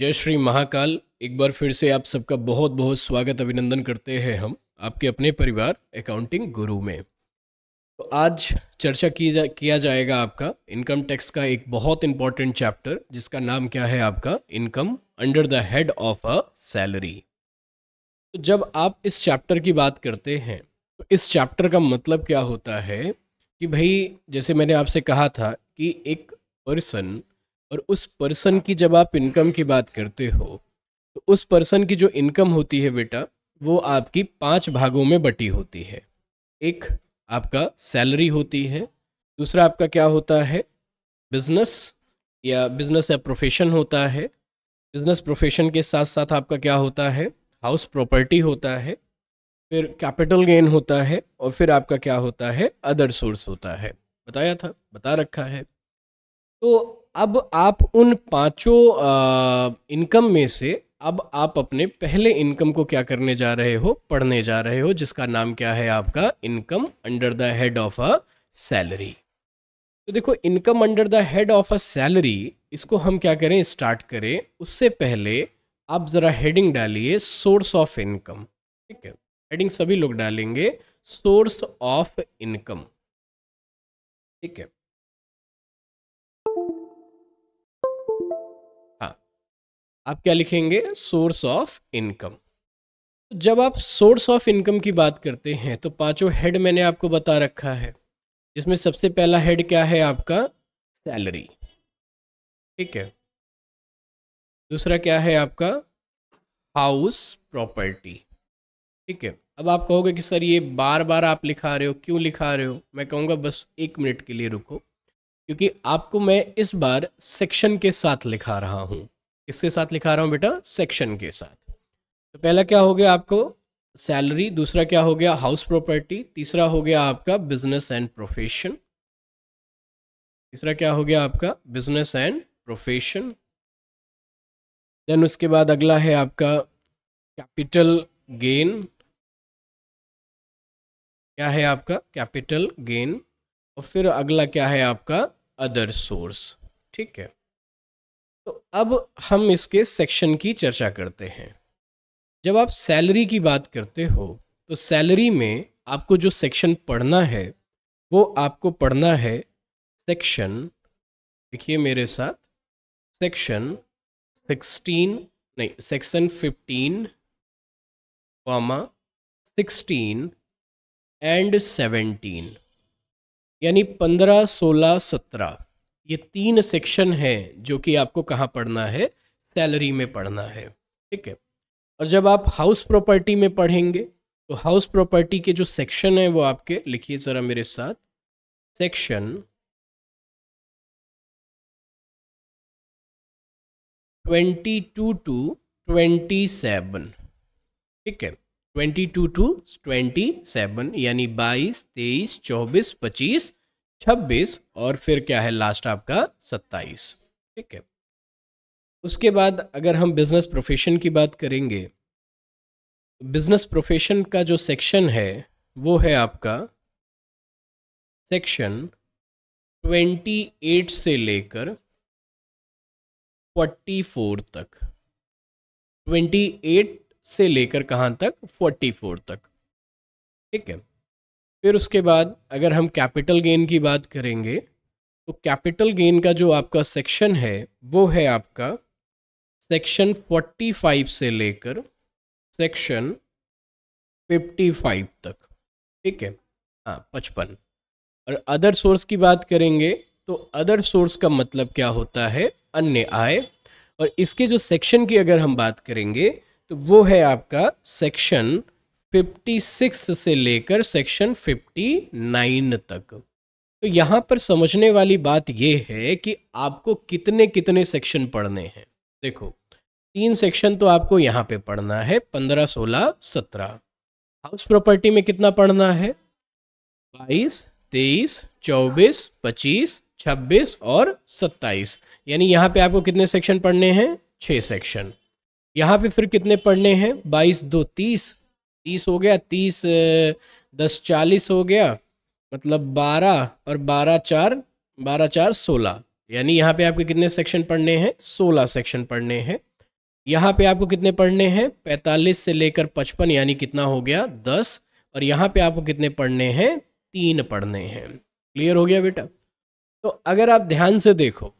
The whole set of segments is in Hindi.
जय श्री महाकाल एक बार फिर से आप सबका बहुत बहुत स्वागत अभिनंदन करते हैं हम आपके अपने परिवार अकाउंटिंग गुरु में तो आज चर्चा की जा किया जाएगा आपका इनकम टैक्स का एक बहुत इंपॉर्टेंट चैप्टर जिसका नाम क्या है आपका income under the head of a salary तो जब आप इस चैप्टर की बात करते हैं तो इस चैप्टर का मतलब क्या होता है कि भाई जैसे मैंने आपसे कहा था कि एक पर्सन और उस पर्सन की जब आप इनकम की बात करते हो तो उस पर्सन की जो इनकम होती है बेटा वो आपकी पांच भागों में बटी होती है एक आपका सैलरी होती है दूसरा आपका क्या होता है बिजनेस या बिजनेस या प्रोफेशन होता है बिजनेस प्रोफेशन के साथ साथ आपका क्या होता है हाउस प्रॉपर्टी होता है फिर कैपिटल गेन होता है और फिर आपका क्या होता है अदर सोर्स होता है बताया था बता रखा है तो अब आप उन पांचों इनकम में से अब आप अपने पहले इनकम को क्या करने जा रहे हो पढ़ने जा रहे हो जिसका नाम क्या है आपका income under the head of a salary तो देखो income under the head of a salary इसको हम क्या करें स्टार्ट करें उससे पहले आप ज़रा हेडिंग डालिए सोर्स ऑफ इनकम ठीक है हेडिंग सभी लोग डालेंगे सोर्स ऑफ इनकम ठीक है आप क्या लिखेंगे सोर्स ऑफ इनकम जब आप सोर्स ऑफ इनकम की बात करते हैं तो पांचों हेड मैंने आपको बता रखा है जिसमें सबसे पहला हेड क्या है आपका सैलरी ठीक है दूसरा क्या है आपका हाउस प्रॉपर्टी ठीक है अब आप कहोगे कि सर ये बार बार आप लिखा रहे हो क्यों लिखा रहे हो मैं कहूँगा बस एक मिनट के लिए रुको क्योंकि आपको मैं इस बार सेक्शन के साथ लिखा रहा हूँ इसके साथ लिखा रहा हूँ बेटा सेक्शन के साथ तो पहला क्या हो गया आपको सैलरी दूसरा क्या हो गया हाउस प्रॉपर्टी तीसरा हो गया आपका बिजनेस एंड प्रोफेशन तीसरा क्या हो गया आपका बिजनेस एंड प्रोफेशन देन उसके बाद अगला है आपका कैपिटल गेन क्या है आपका कैपिटल गेन और फिर अगला क्या है आपका अदर सोर्स ठीक है तो अब हम इसके सेक्शन की चर्चा करते हैं जब आप सैलरी की बात करते हो तो सैलरी में आपको जो सेक्शन पढ़ना है वो आपको पढ़ना है सेक्शन देखिए मेरे साथ सेक्शन सिक्सटीन नहीं section fifteen comma sixteen and seventeen यानी पंद्रह सोलह सत्रह ये तीन सेक्शन हैं जो कि आपको कहाँ पढ़ना है सैलरी में पढ़ना है ठीक है और जब आप हाउस प्रॉपर्टी में पढ़ेंगे तो हाउस प्रॉपर्टी के जो सेक्शन है वो आपके लिखिए ज़रा मेरे साथ section twenty two to twenty seven ठीक है twenty two to twenty seven यानी बाईस तेईस चौबीस पच्चीस छब्बीस और फिर क्या है लास्ट आपका सत्ताईस ठीक है उसके बाद अगर हम बिजनेस प्रोफेशन की बात करेंगे बिजनेस प्रोफेशन का जो सेक्शन है वो है आपका सेक्शन ट्वेंटी एट से लेकर फोर्टी फोर तक ट्वेंटी एट से लेकर कहाँ तक फोर्टी फोर तक ठीक है फिर उसके बाद अगर हम कैपिटल गेन की बात करेंगे तो कैपिटल गेन का जो आपका सेक्शन है वो है आपका सेक्शन 45 से लेकर सेक्शन 55 तक ठीक है हाँ पचपन और अदर सोर्स की बात करेंगे तो अदर सोर्स का मतलब क्या होता है अन्य आय और इसके जो सेक्शन की अगर हम बात करेंगे तो वो है आपका सेक्शन 56 से लेकर सेक्शन 59 तक तो यहाँ पर समझने वाली बात यह है कि आपको कितने कितने सेक्शन पढ़ने हैं देखो तीन सेक्शन तो आपको यहाँ पे पढ़ना है 15, 16, 17 हाउस प्रॉपर्टी में कितना पढ़ना है 22, 23, 24, 25, 26 और 27 यानी यहाँ पे आपको कितने सेक्शन पढ़ने हैं छः सेक्शन यहाँ पे फिर कितने पढ़ने हैं 22, दो तीस तीस हो गया तीस दस चालीस हो गया मतलब बारह और बारह चार बारह चार सोलह यानी यहाँ पे आपके कितने सेक्शन पढ़ने हैं सोलह सेक्शन पढ़ने हैं यहाँ पे आपको कितने पढ़ने हैं पैंतालीस से लेकर पचपन यानी कितना हो गया दस और यहाँ पे आपको कितने पढ़ने हैं तीन पढ़ने हैं क्लियर हो गया बेटा तो अगर आप ध्यान से देखो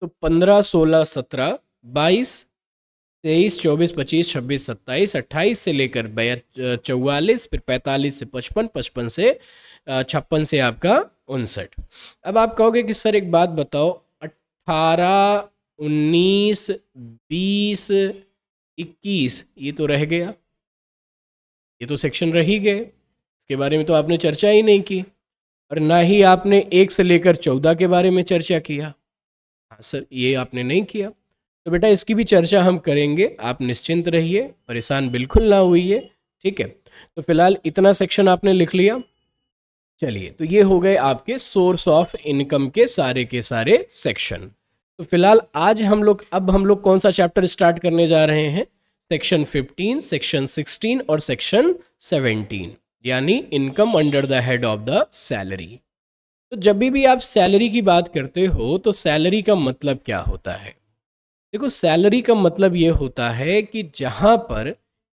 तो पंद्रह सोलह सत्रह बाईस तेईस चौबीस पच्चीस छब्बीस सत्ताईस अट्ठाईस से लेकर चौवालीस फिर पैंतालीस से पचपन पचपन से छप्पन से आपका उनसठ अब आप कहोगे कि सर एक बात बताओ अट्ठारह उन्नीस बीस इक्कीस ये तो रह गया ये तो सेक्शन रह ही गए इसके बारे में तो आपने चर्चा ही नहीं की और ना ही आपने एक से लेकर चौदह के बारे में चर्चा किया हाँ सर ये आपने नहीं किया तो बेटा इसकी भी चर्चा हम करेंगे आप निश्चिंत रहिए परेशान बिल्कुल ना है ठीक है तो फिलहाल इतना सेक्शन आपने लिख लिया चलिए तो ये हो गए आपके सोर्स ऑफ इनकम के सारे के सारे सेक्शन तो फिलहाल आज हम लोग अब हम लोग कौन सा चैप्टर स्टार्ट करने जा रहे हैं सेक्शन 15, सेक्शन 16 और सेक्शन 17 यानी income under the head of the salary तो जब भी आप सैलरी की बात करते हो तो सैलरी का मतलब क्या होता है देखो सैलरी का मतलब ये होता है कि जहाँ पर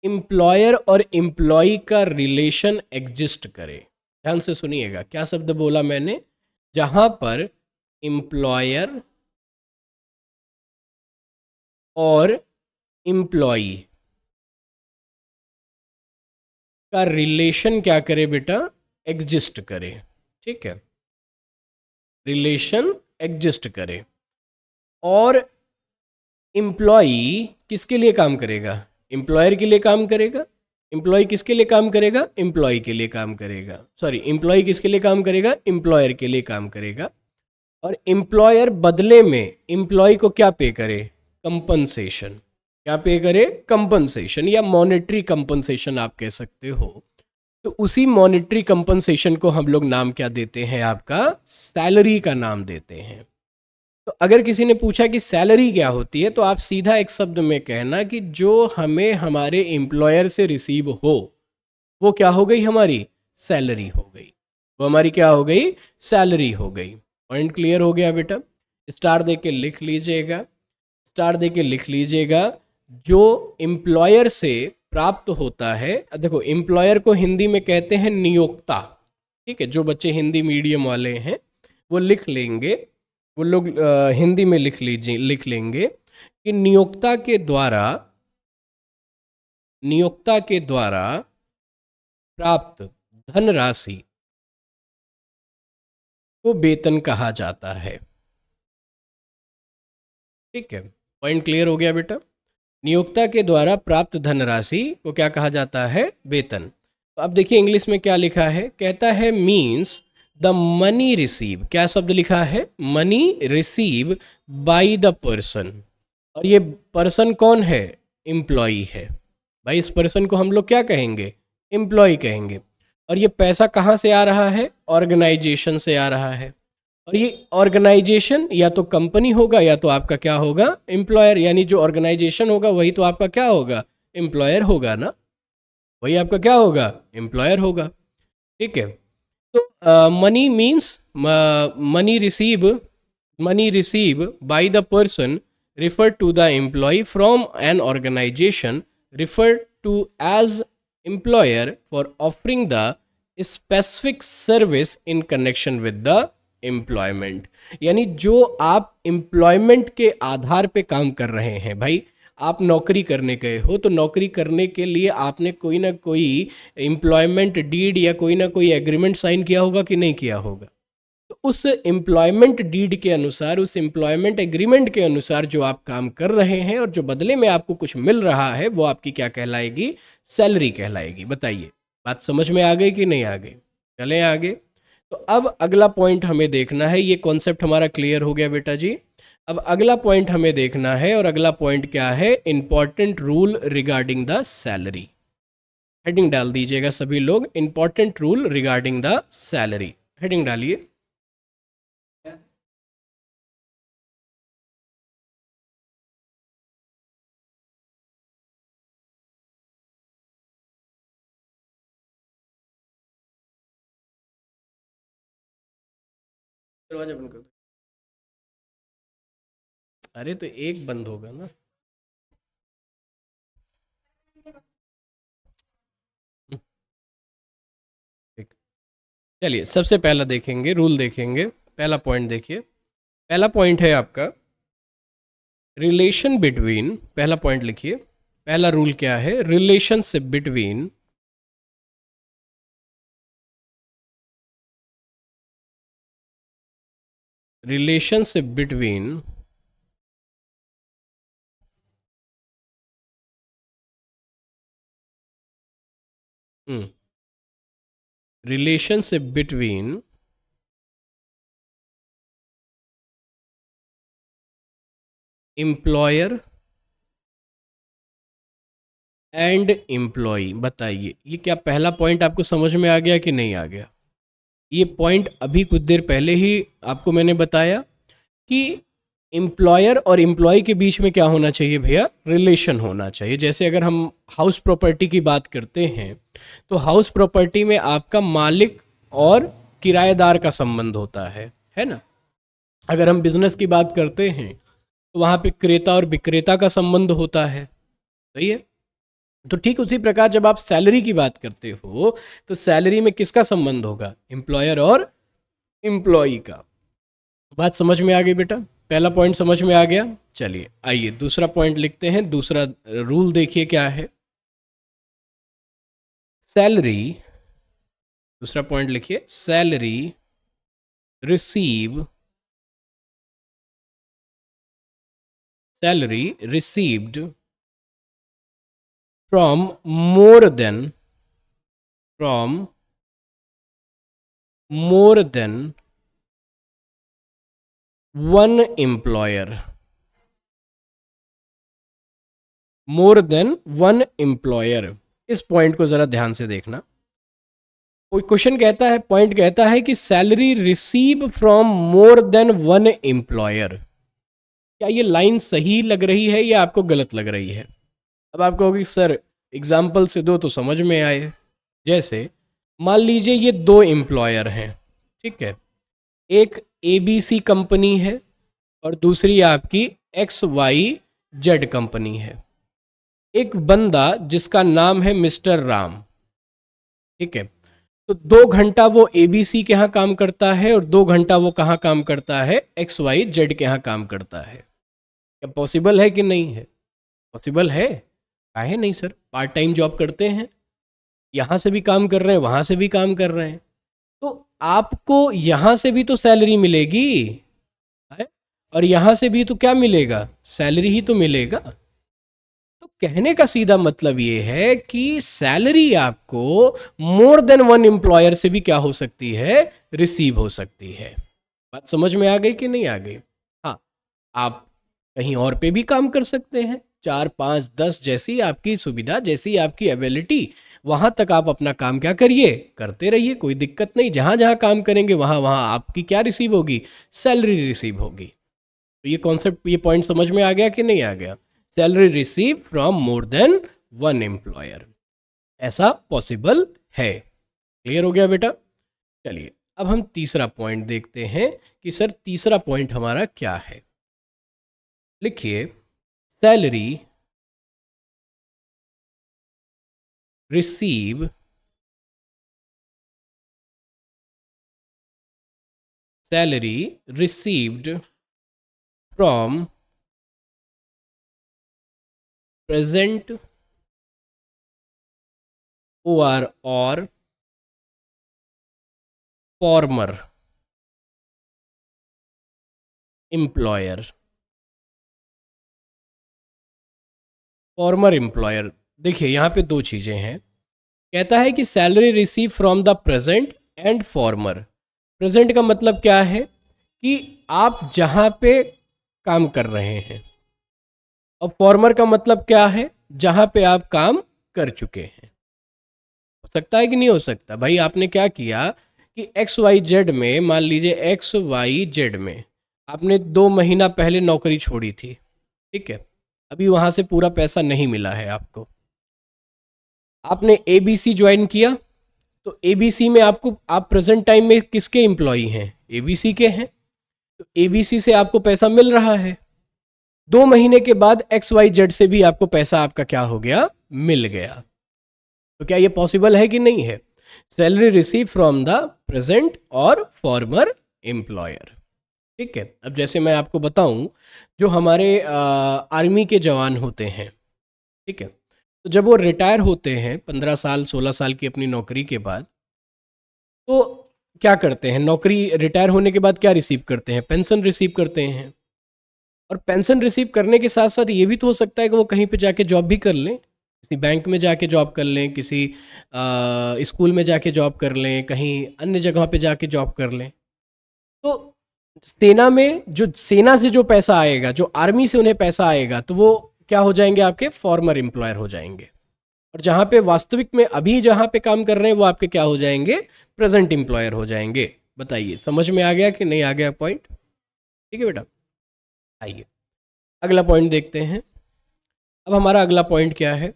एम्प्लॉयर और एम्प्लॉय का रिलेशन एग्जिस्ट करे ध्यान से सुनिएगा क्या शब्द बोला मैंने जहाँ पर एम्प्लॉयर और एम्प्लॉय का रिलेशन क्या करे बेटा एग्जिस्ट करे ठीक है रिलेशन एग्जिस्ट करे और एम्प्लॉय किसके लिए काम करेगा एम्प्लॉयर के लिए काम करेगा एम्प्लॉय किसके लिए काम करेगा एम्प्लॉय के लिए काम करेगा सॉरी एम्प्लॉय किसके लिए काम करेगा एम्प्लॉयर के लिए काम करेगा और एम्प्लॉयर बदले में एम्प्लॉय को क्या पे करे कंपनसेशन क्या पे करे कंपनसेशन या मॉनेटरी कंपनसेशन आप कह सकते हो तो उसी मॉनेटरी कंपनसेशन को हम लोग नाम क्या देते हैं आपका सैलरी का नाम देते हैं तो अगर किसी ने पूछा कि सैलरी क्या होती है तो आप सीधा एक शब्द में कहना कि जो हमें हमारे एम्प्लॉयर से रिसीव हो वो क्या हो गई हमारी सैलरी हो गई वो हमारी क्या हो गई सैलरी हो गई पॉइंट क्लियर हो गया बेटा स्टार दे के लिख लीजिएगा स्टार दे के लिख लीजिएगा जो एम्प्लॉयर से प्राप्त होता है देखो एम्प्लॉयर को हिंदी में कहते हैं नियोक्ता ठीक है जो बच्चे हिंदी मीडियम वाले हैं वो लिख लेंगे वो लोग हिंदी में लिख लीजिए लिख लेंगे कि नियोक्ता के द्वारा नियोक्ता के द्वारा प्राप्त धनराशि को वेतन कहा जाता है ठीक है पॉइंट क्लियर हो गया बेटा नियोक्ता के द्वारा प्राप्त धनराशि को क्या कहा जाता है वेतन तो अब देखिए इंग्लिश में क्या लिखा है कहता है मींस द मनी रिसीव क्या शब्द लिखा है money receive by the person और ये पर्सन कौन है एम्प्लॉय है भाई इस पर्सन को हम लोग क्या कहेंगे एम्प्लॉय कहेंगे और ये पैसा कहाँ से आ रहा है ऑर्गेनाइजेशन से आ रहा है और ये ऑर्गेनाइजेशन या तो कंपनी होगा या तो आपका क्या होगा एम्प्लॉयर यानी जो ऑर्गेनाइजेशन होगा वही तो आपका क्या होगा एम्प्लॉयर होगा ना वही आपका क्या होगा एम्प्लॉयर होगा ठीक है तो money means money receive money receive by the person refer to the employ from an organisation refer to as employer for offering the specific service in connection with the employment यानी जो आप एम्प्लॉयमेंट के आधार पे काम कर रहे हैं भाई आप नौकरी करने गए हो तो नौकरी करने के लिए आपने कोई ना कोई एम्प्लॉयमेंट डीड या कोई ना कोई एग्रीमेंट साइन किया होगा कि नहीं किया होगा तो उस एम्प्लॉयमेंट डीड के अनुसार उस एम्प्लॉयमेंट एग्रीमेंट के अनुसार जो आप काम कर रहे हैं और जो बदले में आपको कुछ मिल रहा है वो आपकी क्या कहलाएगी सैलरी कहलाएगी बताइए बात समझ में आ गई कि नहीं आ गई चले आगे तो अब अगला पॉइंट हमें देखना है ये कॉन्सेप्ट हमारा क्लियर हो गया बेटा जी अब अगला पॉइंट हमें देखना है और अगला पॉइंट क्या है important rule regarding the salary heading डाल दीजिएगा सभी लोग important rule regarding the salary heading डालिए दरवाजा बंद कर अरे तो एक बंद होगा ना चलिए सबसे पहला देखेंगे रूल देखेंगे पहला पॉइंट देखिए पहला पॉइंट है आपका रिलेशन बिटवीन पहला पॉइंट लिखिए पहला रूल क्या है relationship between relationship between relationship between employer and employ बताइए ये क्या पहला पॉइंट आपको समझ में आ गया कि नहीं आ गया ये पॉइंट अभी कुछ देर पहले ही आपको मैंने बताया कि एम्प्लॉयर और एम्प्लॉय के बीच में क्या होना चाहिए भैया रिलेशन होना चाहिए जैसे अगर हम हाउस प्रॉपर्टी की बात करते हैं तो हाउस प्रॉपर्टी में आपका मालिक और किराएदार का संबंध होता है है ना अगर हम बिजनेस की बात करते हैं तो वहाँ पे क्रेता और विक्रेता का संबंध होता है सही है तो ठीक उसी प्रकार जब आप सैलरी की बात करते हो तो सैलरी में किसका संबंध होगा एम्प्लॉयर और एम्प्लॉय का बात समझ में आ गई बेटा पहला पॉइंट समझ में आ गया चलिए आइए दूसरा पॉइंट लिखते हैं दूसरा रूल देखिए क्या है सैलरी दूसरा पॉइंट लिखिए salary receive salary received from more than from more than one employer more than one employer इस पॉइंट को ज़रा ध्यान से देखना क्वेश्चन कहता है पॉइंट कहता है कि salary receive from more than one employer क्या ये लाइन सही लग रही है या आपको गलत लग रही है अब आप कहोगे सर एग्जाम्पल से दो तो समझ में आए जैसे मान लीजिए ये दो एम्प्लॉयर हैं ठीक है एक ए बी सी कंपनी है और दूसरी आपकी एक्स वाई जेड कंपनी है एक बंदा जिसका नाम है मिस्टर राम ठीक है तो दो घंटा वो ए बी सी के यहाँ काम करता है और दो घंटा वो कहाँ काम करता है एक्स वाई जेड के यहाँ काम करता है क्या पॉसिबल है कि नहीं है पॉसिबल है काहे नहीं सर पार्ट टाइम जॉब करते हैं यहां से भी काम कर रहे हैं वहां से भी काम कर रहे हैं तो आपको यहां से भी तो सैलरी मिलेगी है और यहां से भी तो क्या मिलेगा सैलरी ही तो मिलेगा तो कहने का सीधा मतलब ये है कि सैलरी आपको मोर देन वन एम्प्लॉयर से भी क्या हो सकती है रिसीव हो सकती है बात समझ में आ गई कि नहीं आ गई हाँ आप कहीं और पे भी काम कर सकते हैं चार पांच दस जैसी आपकी सुविधा जैसी आपकी एबिलिटी वहां तक आप अपना काम क्या करिए करते रहिए कोई दिक्कत नहीं जहां जहां काम करेंगे वहां वहां आपकी क्या रिसीव होगी सैलरी रिसीव होगी तो ये कॉन्सेप्ट ये पॉइंट समझ में आ गया कि नहीं आ गया salary receive from more than one employer ऐसा पॉसिबल है क्लियर हो गया बेटा चलिए अब हम तीसरा पॉइंट देखते हैं कि सर तीसरा पॉइंट हमारा क्या है लिखिए salary receive salary received from present or or former employer former employer देखिए यहाँ पे दो चीज़ें हैं कहता है कि salary receive from the present and former प्रेजेंट का मतलब क्या है कि आप जहाँ पे काम कर रहे हैं और फॉर्मर का मतलब क्या है जहाँ पे आप काम कर चुके हैं हो सकता है कि नहीं हो सकता भाई आपने क्या किया कि एक्स वाई जेड में मान लीजिए एक्स वाई जेड में आपने दो महीना पहले नौकरी छोड़ी थी ठीक है अभी वहाँ से पूरा पैसा नहीं मिला है आपको आपने ए बी सी ज्वाइन किया तो ए बी सी में आपको आप प्रेजेंट टाइम में किसके एम्प्लॉई हैं ए बी सी के हैं तो ए बी सी से आपको पैसा मिल रहा है दो महीने के बाद एक्स वाई जेड से भी आपको पैसा आपका क्या हो गया मिल गया तो क्या ये पॉसिबल है कि नहीं है salary receive from the present और फॉर्मर एम्प्लॉयर ठीक है अब जैसे मैं आपको बताऊं जो हमारे आ, आर्मी के जवान होते हैं ठीक है तो जब वो रिटायर होते हैं पंद्रह साल सोलह साल की अपनी नौकरी के बाद तो क्या करते हैं नौकरी रिटायर होने के बाद क्या रिसीव करते हैं पेंशन रिसीव करते हैं और पेंशन रिसीव करने के साथ साथ ये भी तो हो सकता है कि वो कहीं पे जाके जॉब भी कर लें किसी बैंक में जाके जॉब कर लें किसी स्कूल में जाके जॉब कर लें कहीं अन्य जगह पे जाके जॉब कर लें तो सेना में जो सेना से जो पैसा आएगा जो आर्मी से उन्हें पैसा आएगा तो वो क्या हो जाएंगे आपके फॉर्मर एम्प्लॉयर हो जाएंगे और जहां पे वास्तविक में अभी जहां पे काम कर रहे हैं वो आपके क्या हो जाएंगे प्रेजेंट एम्प्लॉयर हो जाएंगे बताइए समझ में आ गया कि नहीं आ गया पॉइंट ठीक है बेटा आइए अगला पॉइंट देखते हैं अब हमारा अगला पॉइंट क्या है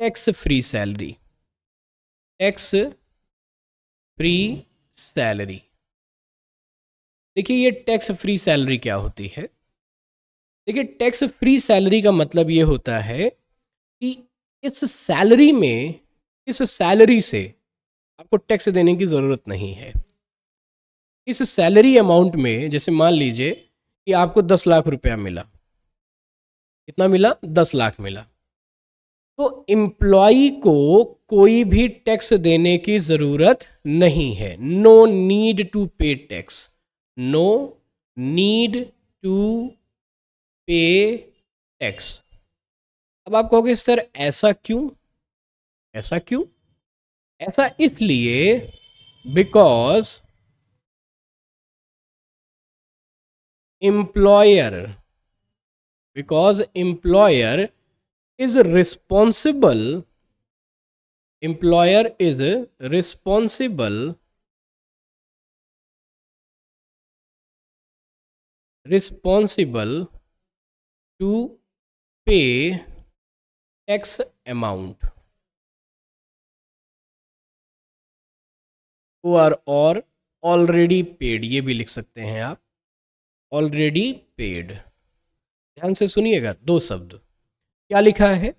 tax free salary tax free salary देखिए ये टैक्स फ्री सैलरी क्या होती है देखिए टैक्स फ्री सैलरी का मतलब ये होता है कि इस सैलरी में इस सैलरी से आपको टैक्स देने की ज़रूरत नहीं है इस सैलरी अमाउंट में जैसे मान लीजिए कि आपको दस लाख रुपया मिला कितना मिला दस लाख मिला तो एम्प्लॉय को कोई भी टैक्स देने की ज़रूरत नहीं है no need to pay tax no need to pay tax अब आप कहोगे सर ऐसा क्यों ऐसा क्यों ऐसा इसलिए because employer because employer is responsible employer is responsible responsible to pay X amount who are और ऑलरेडी पेड ये भी लिख सकते हैं आप ऑलरेडी पेड ध्यान से सुनिएगा दो शब्द क्या लिखा है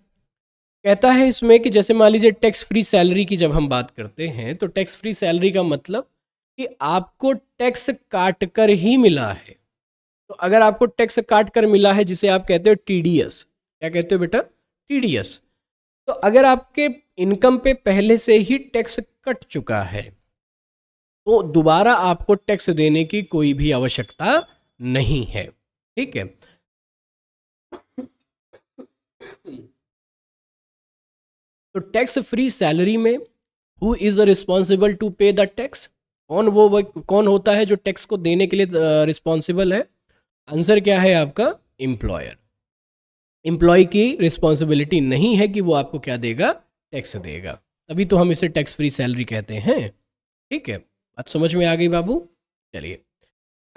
कहता है इसमें कि जैसे मान लीजिए टैक्स फ्री सैलरी की जब हम बात करते हैं तो टैक्स फ्री सैलरी का मतलब कि आपको टैक्स काट कर ही मिला है तो अगर आपको टैक्स काट कर मिला है जिसे आप कहते हो टीडीएस क्या कहते हो बेटा टीडीएस तो अगर आपके इनकम पे पहले से ही टैक्स कट चुका है तो दोबारा आपको टैक्स देने की कोई भी आवश्यकता नहीं है ठीक है तो टैक्स फ्री सैलरी में who is responsible to pay the tax कौन वो कौन होता है जो टैक्स को देने के लिए रिस्पॉन्सिबल है आंसर क्या है आपका एम्प्लॉयर इंप्लॉय की रिस्पॉन्सिबिलिटी नहीं है कि वो आपको क्या देगा टैक्स देगा तभी तो हम इसे टैक्स फ्री सैलरी कहते हैं ठीक है बात समझ में आ गई बाबू चलिए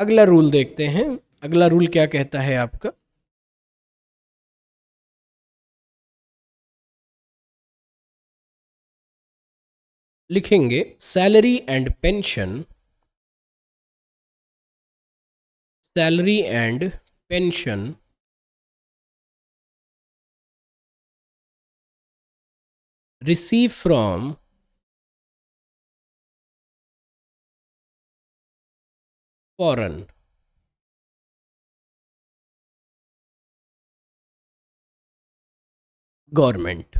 अगला रूल देखते हैं अगला रूल क्या कहता है आपका लिखेंगे salary and pension salary and pension receive from foreign government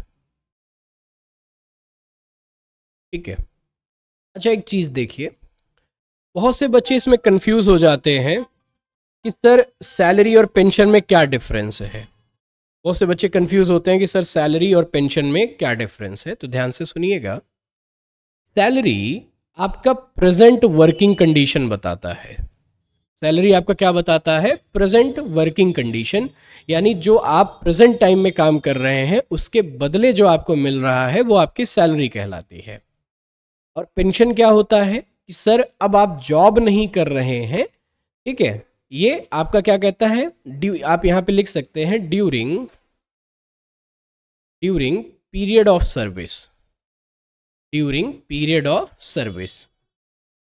ठीक है अच्छा एक चीज़ देखिए बहुत से बच्चे इसमें कंफ्यूज हो जाते हैं कि सर सैलरी और पेंशन में क्या डिफरेंस है बहुत से बच्चे कंफ्यूज होते हैं कि सर सैलरी और पेंशन में क्या डिफरेंस है तो ध्यान से सुनिएगा सैलरी आपका प्रेजेंट वर्किंग कंडीशन बताता है सैलरी आपका क्या बताता है प्रेजेंट वर्किंग कंडीशन यानी जो आप प्रेजेंट टाइम में काम कर रहे हैं उसके बदले जो आपको मिल रहा है वो आपकी सैलरी कहलाती है और पेंशन क्या होता है कि सर अब आप जॉब नहीं कर रहे हैं ठीक है ये आपका क्या कहता है ड्यू आप यहां पे लिख सकते हैं during during period of service during period of service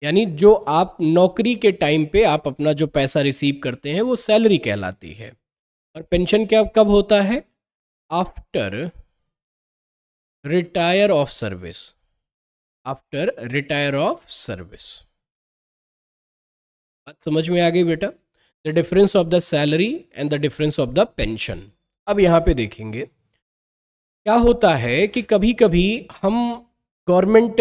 यानी जो आप नौकरी के टाइम पे आप अपना जो पैसा रिसीव करते हैं वो सैलरी कहलाती है और पेंशन क्या कब होता है after retire of service after retire of service बात समझ में आ गई बेटा the difference of the salary and the difference of the pension अब यहाँ पे देखेंगे क्या होता है कि कभी कभी हम गवर्नमेंट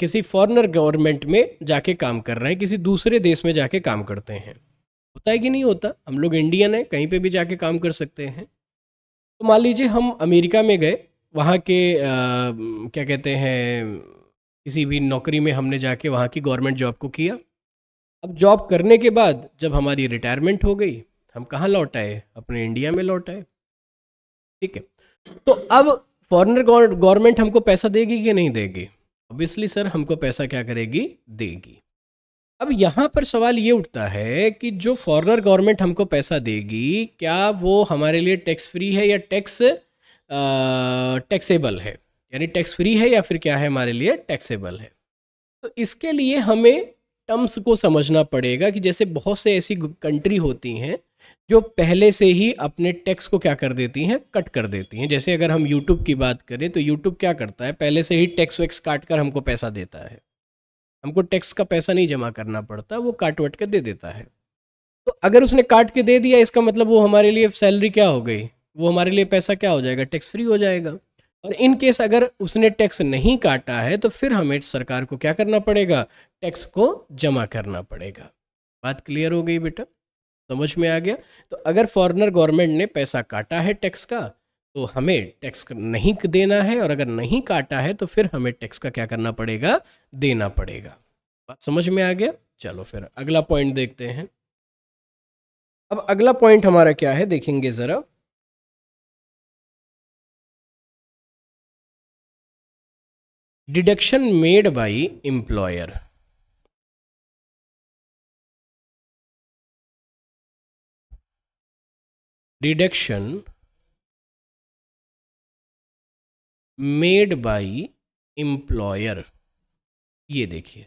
किसी फॉरनर गवर्नमेंट में जाके काम कर रहे हैं किसी दूसरे देश में जाके काम करते हैं होता है कि नहीं होता हम लोग इंडियन हैं कहीं पे भी जाके काम कर सकते हैं तो मान लीजिए हम अमेरिका में गए वहाँ के uh, क्या कहते हैं किसी भी नौकरी में हमने जाके वहाँ की गवर्नमेंट जॉब को किया अब जॉब करने के बाद जब हमारी रिटायरमेंट हो गई हम कहाँ लौट आए अपने इंडिया में लौट आए ठीक है तो अब फॉरनर गवर्नमेंट हमको पैसा देगी कि नहीं देगी ऑब्वियसली सर हमको पैसा क्या करेगी देगी अब यहाँ पर सवाल ये उठता है कि जो फॉरनर गवर्नमेंट हमको पैसा देगी क्या वो हमारे लिए टैक्स फ्री है या टैक्स टैक्सेबल है यानी टैक्स फ्री है या फिर क्या है हमारे लिए टैक्सेबल है तो इसके लिए हमें टर्म्स को समझना पड़ेगा कि जैसे बहुत से ऐसी कंट्री होती हैं जो पहले से ही अपने टैक्स को क्या कर देती हैं कट कर देती हैं जैसे अगर हम यूट्यूब की बात करें तो यूट्यूब क्या करता है पहले से ही टैक्स वैक्स काट कर हमको पैसा देता है हमको टैक्स का पैसा नहीं जमा करना पड़ता वो काट वट के दे देता है तो अगर उसने काट के दे दिया इसका मतलब वो हमारे लिए सैलरी क्या हो गई वो हमारे लिए पैसा क्या हो जाएगा टैक्स फ्री हो जाएगा और इन केस अगर उसने टैक्स नहीं काटा है तो फिर हमें सरकार को क्या करना पड़ेगा टैक्स को जमा करना पड़ेगा बात क्लियर हो गई बेटा समझ में आ गया तो अगर फॉरेनर गवर्नमेंट ने पैसा काटा है टैक्स का तो हमें टैक्स नहीं देना है और अगर नहीं काटा है तो फिर हमें टैक्स का क्या करना पड़ेगा देना पड़ेगा बात समझ में आ गया चलो फिर अगला पॉइंट देखते हैं अब अगला पॉइंट हमारा क्या है देखेंगे ज़रा deduction made by employer deduction made by employer ये देखिए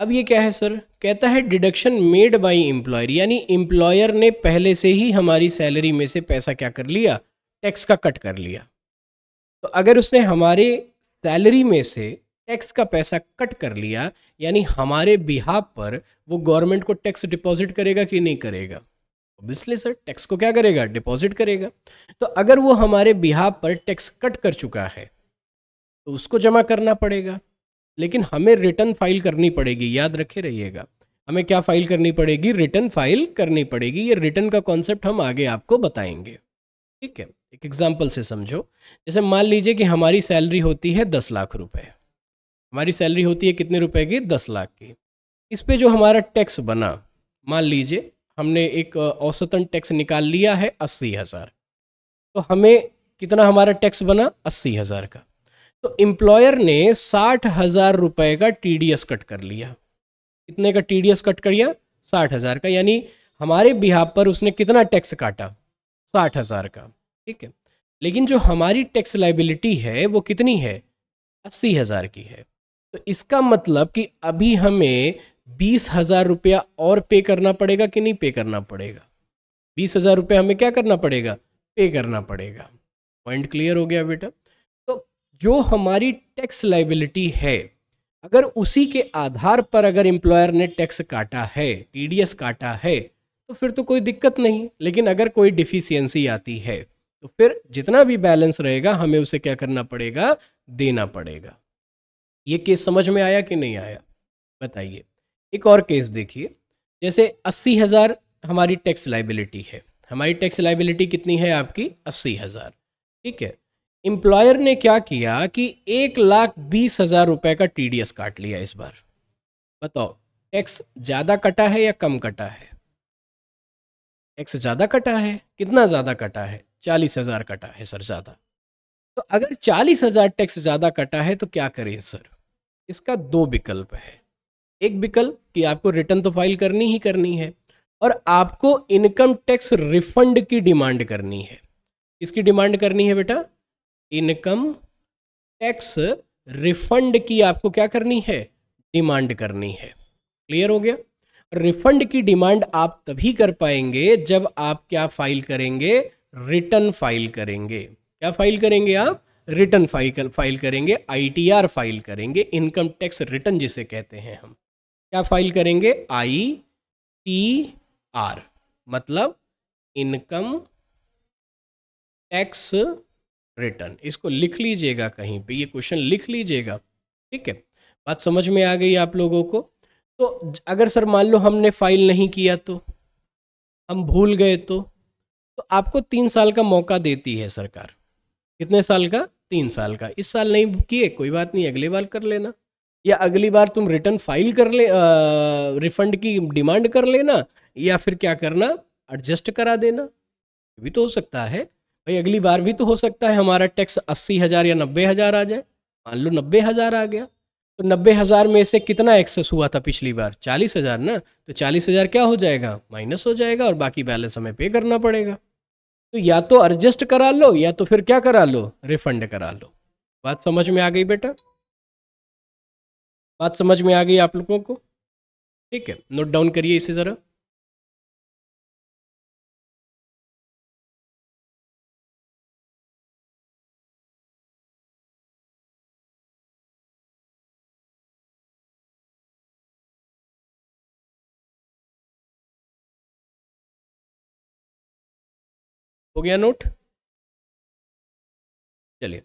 अब ये क्या है सर कहता है डिडक्शन मेड बाय एम्प्लॉयर यानी एम्प्लॉयर ने पहले से ही हमारी सैलरी में से पैसा क्या कर लिया टैक्स का कट कर लिया तो अगर उसने हमारे सैलरी में से टैक्स का पैसा कट कर लिया यानी हमारे बिहाब पर वो गवर्नमेंट को टैक्स डिपॉजिट करेगा कि नहीं करेगा ऑब्वियसली सर टैक्स को क्या करेगा डिपॉजिट करेगा तो अगर वो हमारे बिहाब पर टैक्स कट कर चुका है तो उसको जमा करना पड़ेगा लेकिन हमें रिटर्न फाइल करनी पड़ेगी याद रखे रहिएगा हमें क्या फाइल करनी पड़ेगी रिटर्न फाइल करनी पड़ेगी ये रिटर्न का कॉन्सेप्ट हम आगे आपको बताएंगे ठीक है एक एग्जाम्पल से समझो जैसे मान लीजिए कि हमारी सैलरी होती है दस लाख रुपए हमारी सैलरी होती है कितने रुपए की दस लाख की इस पे जो हमारा टैक्स बना मान लीजिए हमने एक औसतन टैक्स निकाल लिया है अस्सी हज़ार तो हमें कितना हमारा टैक्स बना अस्सी हज़ार का तो एम्प्लॉयर ने साठ हज़ार रुपये का टी कट कर लिया कितने का टी कट कर लिया साठ हज़ार का यानी हमारे बिहार पर उसने कितना टैक्स काटा साठ हज़ार का ठीक है लेकिन जो हमारी टैक्स लाइबिलिटी है वो कितनी है अस्सी हज़ार की है तो इसका मतलब कि अभी हमें बीस हज़ार रुपया और पे करना पड़ेगा कि नहीं पे करना पड़ेगा बीस हज़ार रुपया हमें क्या करना पड़ेगा पे करना पड़ेगा पॉइंट क्लियर हो गया बेटा तो जो हमारी टैक्स लाइबिलिटी है अगर उसी के आधार पर अगर एम्प्लॉयर ने टैक्स काटा है टीडीएस काटा है तो फिर तो कोई दिक्कत नहीं लेकिन अगर कोई डिफिशियंसी आती है तो फिर जितना भी बैलेंस रहेगा हमें उसे क्या करना पड़ेगा देना पड़ेगा ये केस समझ में आया कि नहीं आया बताइए एक और केस देखिए जैसे अस्सी हज़ार हमारी टैक्स लाइबिलिटी है हमारी टैक्स लाइबिलिटी कितनी है आपकी अस्सी हज़ार ठीक है एम्प्लॉयर ने क्या किया कि एक लाख बीस हज़ार रुपये का टीडीएस काट लिया इस बार बताओ टैक्स ज़्यादा कटा है या कम कटा है टैक्स ज़्यादा कटा है कितना ज़्यादा कटा है चालीस हज़ार कटा है सर ज़्यादा तो अगर चालीस हज़ार टैक्स ज़्यादा कटा है तो क्या करें सर इसका दो विकल्प है एक विकल्प कि आपको रिटर्न तो फाइल करनी ही करनी है और आपको इनकम टैक्स रिफंड की डिमांड करनी है किसकी डिमांड करनी है बेटा इनकम टैक्स रिफंड की आपको क्या करनी है डिमांड करनी है क्लियर हो गया रिफंड की डिमांड आप तभी कर पाएंगे जब आप क्या फाइल करेंगे रिटर्न फाइल करेंगे क्या फाइल करेंगे आप रिटर्न फाइल फाइल करेंगे आईटीआर फाइल करेंगे इनकम टैक्स रिटर्न जिसे कहते हैं हम क्या फाइल करेंगे आई टी आर मतलब इनकम टैक्स रिटर्न इसको लिख लीजिएगा कहीं पे ये क्वेश्चन लिख लीजिएगा ठीक है बात समझ में आ गई आप लोगों को तो अगर सर मान लो हमने फाइल नहीं किया तो हम भूल गए तो तो आपको तीन साल का मौका देती है सरकार कितने साल का तीन साल का इस साल नहीं किए कोई बात नहीं अगले बार कर लेना या अगली बार तुम रिटर्न फाइल कर ले रिफंड की डिमांड कर लेना या फिर क्या करना एडजस्ट करा देना भी तो हो सकता है भाई अगली बार भी तो हो सकता है हमारा टैक्स अस्सी हज़ार या नब्बे हज़ार आ जाए मान लो नब्बे हज़ार आ गया तो नब्बे हज़ार में से कितना एक्सेस हुआ था पिछली बार चालीस हज़ार ना तो चालीस हज़ार क्या हो जाएगा माइनस हो जाएगा और बाकी बैलेंस हमें पे करना पड़ेगा तो या तो एडजस्ट करा लो या तो फिर क्या करा लो रिफंड करा लो बात समझ में आ गई बेटा बात समझ में आ गई आप लोगों को ठीक है नोट डाउन करिए इसे ज़रा हो गया नोट चलिए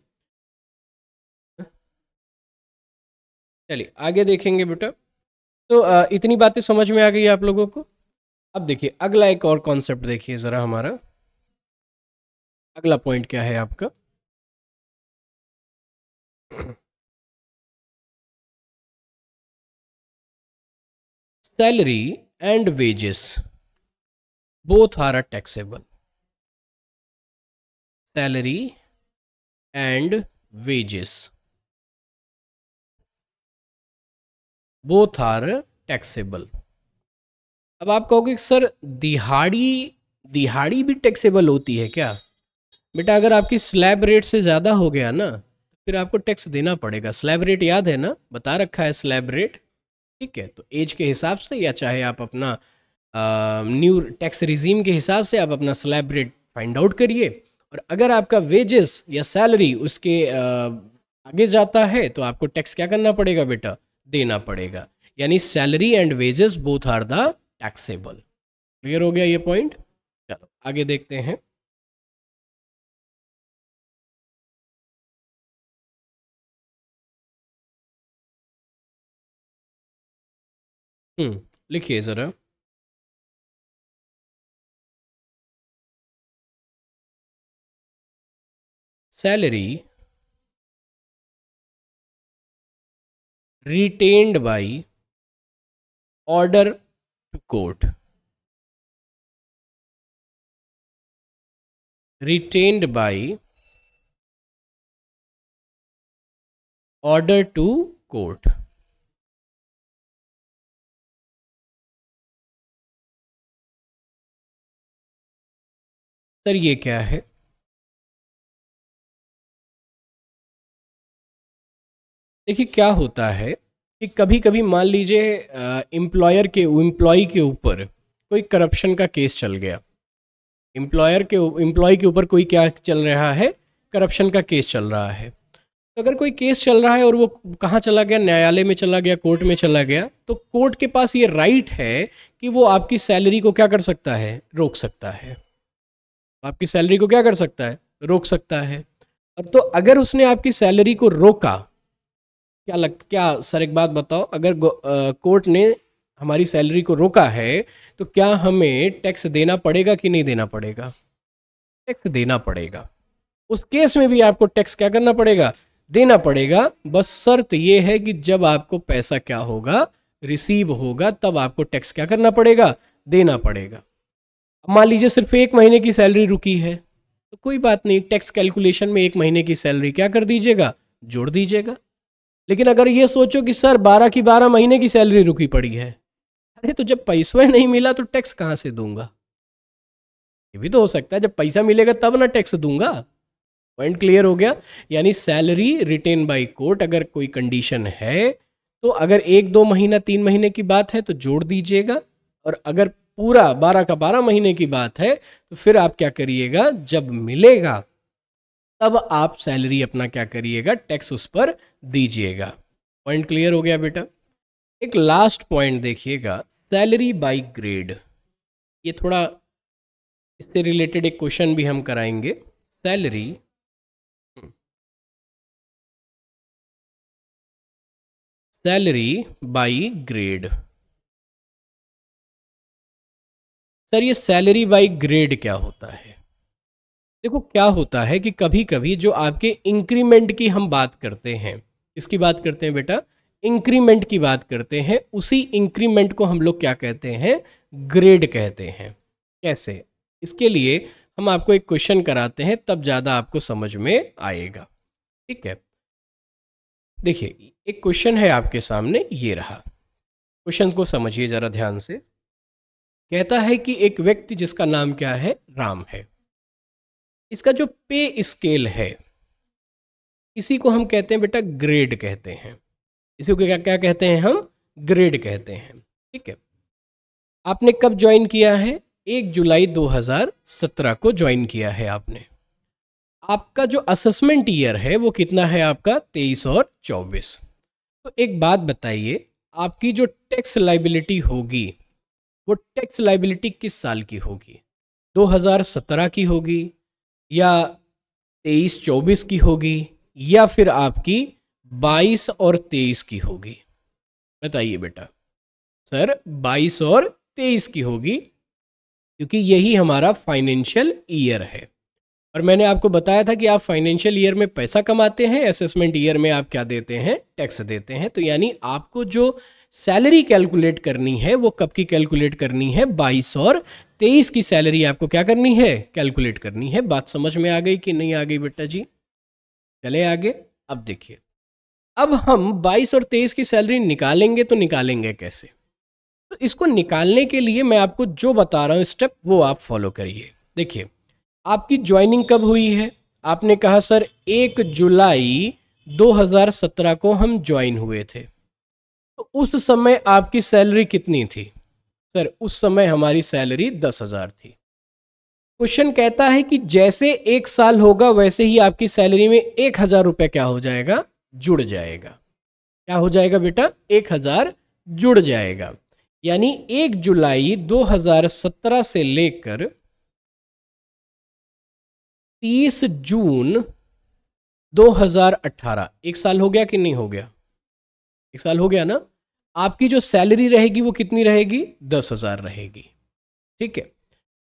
चलिए आगे देखेंगे बेटा तो आ, इतनी बातें समझ में आ गई आप लोगों को अब देखिए अगला एक और कॉन्सेप्ट देखिए ज़रा हमारा अगला पॉइंट क्या है आपका salary and wages both are a taxable salary and wages. Both are taxable. अब आप कहोगे सर दिहाड़ी दिहाड़ी भी टैक्सेबल होती है क्या बेटा अगर आपकी स्लैब रेट से ज़्यादा हो गया ना फिर आपको टैक्स देना पड़ेगा स्लैब रेट याद है ना बता रखा है स्लैब रेट ठीक है तो एज के हिसाब से या चाहे आप अपना न्यू टैक्स रिजीम के हिसाब से आप अपना स्लैब रेट फाइंड आउट करिए और अगर आपका वेजेस या सैलरी उसके आगे जाता है तो आपको टैक्स क्या करना पड़ेगा बेटा देना पड़ेगा यानी salary and wages both are the taxable clear हो गया ये पॉइंट चलो आगे देखते हैं हम्म लिखिए ज़रा salary retained by order to court retained by order to court sir ये क्या है देखिए क्या होता है कि कभी कभी मान लीजिए एम्प्लॉयर के एम्प्लॉय के ऊपर कोई करप्शन का केस चल गया एम्प्लॉयर के एम्प्लॉय के ऊपर कोई क्या चल रहा है करप्शन का केस चल रहा है तो अगर कोई केस चल रहा है और वो कहाँ चला गया न्यायालय में चला गया कोर्ट में चला गया तो कोर्ट के पास ये राइट है कि वो आपकी सैलरी को क्या कर सकता है रोक सकता है आपकी सैलरी को क्या कर सकता है रोक सकता है तो अगर उसने आपकी सैलरी को रोका क्या लग क्या सर एक बात बताओ अगर कोर्ट ने हमारी सैलरी को रोका है तो क्या हमें टैक्स देना पड़ेगा कि नहीं देना पड़ेगा टैक्स देना पड़ेगा उस केस में भी आपको टैक्स क्या करना पड़ेगा देना पड़ेगा बस शर्त यह है कि जब आपको पैसा क्या होगा रिसीव होगा तब आपको टैक्स क्या करना पड़ेगा देना पड़ेगा मान लीजिए सिर्फ एक महीने की सैलरी रुकी है तो कोई बात नहीं टैक्स कैलकुलेशन में एक महीने की सैलरी क्या कर दीजिएगा जोड़ दीजिएगा लेकिन अगर ये सोचो कि सर बारह की बारह महीने की सैलरी रुकी पड़ी है अरे तो जब पैसा नहीं मिला तो टैक्स कहाँ से दूंगा ये भी तो हो सकता है जब पैसा मिलेगा तब ना टैक्स दूंगा पॉइंट क्लियर हो गया यानी सैलरी रिटेन बाई कोर्ट अगर कोई कंडीशन है तो अगर एक दो महीना तीन महीने की बात है तो जोड़ दीजिएगा और अगर पूरा बारह का बारह महीने की बात है तो फिर आप क्या करिएगा जब मिलेगा तब आप सैलरी अपना क्या करिएगा टैक्स उस पर दीजिएगा पॉइंट क्लियर हो गया बेटा एक लास्ट पॉइंट देखिएगा सैलरी बाय ग्रेड ये थोड़ा इससे रिलेटेड एक क्वेश्चन भी हम कराएंगे salary salary by grade sir ये सैलरी बाय ग्रेड क्या होता है देखो क्या होता है कि कभी कभी जो आपके इंक्रीमेंट की हम बात करते हैं इसकी बात करते हैं बेटा इंक्रीमेंट की बात करते हैं उसी इंक्रीमेंट को हम लोग क्या कहते हैं ग्रेड कहते हैं कैसे इसके लिए हम आपको एक क्वेश्चन कराते हैं तब ज़्यादा आपको समझ में आएगा ठीक है देखिए एक क्वेश्चन है आपके सामने ये रहा क्वेश्चन को समझिए ज़रा ध्यान से कहता है कि एक व्यक्ति जिसका नाम क्या है राम है इसका जो पे स्केल है इसी को हम कहते हैं बेटा ग्रेड कहते हैं इसी को क्या क्या कहते हैं हम ग्रेड कहते हैं ठीक है आपने कब ज्वाइन किया है एक जुलाई 2017 को ज्वाइन किया है आपने आपका जो असेसमेंट ईयर है वो कितना है आपका तेईस और चौबीस तो एक बात बताइए आपकी जो टैक्स लाइबिलिटी होगी वो टैक्स लाइबिलिटी किस साल की होगी 2017 की होगी या तेईस चौबीस की होगी या फिर आपकी बाईस और तेईस की होगी बताइए बेटा सर बाईस और तेईस की होगी क्योंकि यही हमारा फाइनेंशियल ईयर है और मैंने आपको बताया था कि आप फाइनेंशियल ईयर में पैसा कमाते हैं असेसमेंट ईयर में आप क्या देते हैं टैक्स देते हैं तो यानी आपको जो सैलरी कैलकुलेट करनी है वो कब की कैलकुलेट करनी है बाईस और तेईस की सैलरी आपको क्या करनी है कैलकुलेट करनी है बात समझ में आ गई कि नहीं आ गई बेटा जी चले आगे अब देखिए अब हम 22 और 23 की सैलरी निकालेंगे तो निकालेंगे कैसे तो इसको निकालने के लिए मैं आपको जो बता रहा हूँ स्टेप वो आप फॉलो करिए देखिए आपकी ज्वाइनिंग कब हुई है आपने कहा सर एक जुलाई 2017 को हम ज्वाइन हुए थे तो उस समय आपकी सैलरी कितनी थी सर उस समय हमारी सैलरी दस हज़ार थी क्वेश्चन कहता है कि जैसे एक साल होगा वैसे ही आपकी सैलरी में एक हज़ार रुपये क्या हो जाएगा जुड़ जाएगा क्या हो जाएगा बेटा एक हज़ार जुड़ जाएगा यानी एक जुलाई 2017 से लेकर 30 जून 2018 एक साल हो गया कि नहीं हो गया एक साल हो गया ना आपकी जो सैलरी रहेगी वो कितनी रहेगी दस हजार रहेगी ठीक है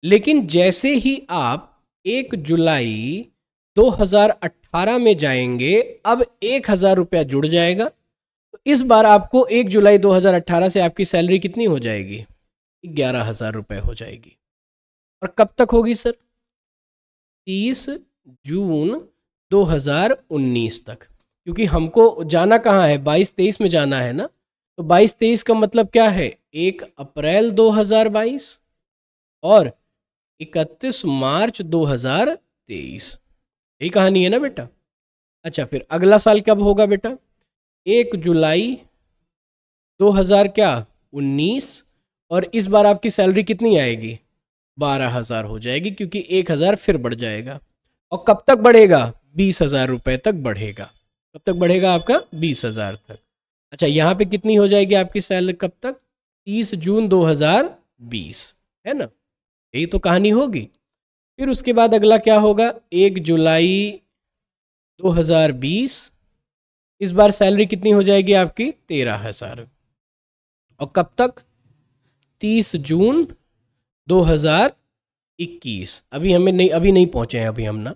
लेकिन जैसे ही आप एक जुलाई 2018 में जाएंगे अब एक हजार रुपया जुड़ जाएगा तो इस बार आपको एक जुलाई 2018 से आपकी सैलरी कितनी हो जाएगी ग्यारह हजार रुपये हो जाएगी और कब तक होगी सर तीस जून 2019 तक क्योंकि हमको जाना कहाँ है बाईस तेईस में जाना है ना तो 22 23 का मतलब क्या है एक अप्रैल 2022 और 31 मार्च 2023 यही कहानी है ना बेटा अच्छा फिर अगला साल कब होगा बेटा एक जुलाई 2000 क्या 19 और इस बार आपकी सैलरी कितनी आएगी बारह हजार हो जाएगी क्योंकि एक हजार फिर बढ़ जाएगा और कब तक बढ़ेगा बीस हजार रुपये तक बढ़ेगा कब तक बढ़ेगा आपका बीस हजार तक अच्छा यहाँ पे कितनी हो जाएगी आपकी सैलरी कब तक 30 जून 2020 है ना यही तो कहानी होगी फिर उसके बाद अगला क्या होगा एक जुलाई 2020 इस बार सैलरी कितनी हो जाएगी आपकी तेरह हजार और कब तक 30 जून 2021 अभी हमें नहीं अभी नहीं पहुंचे हैं अभी हम ना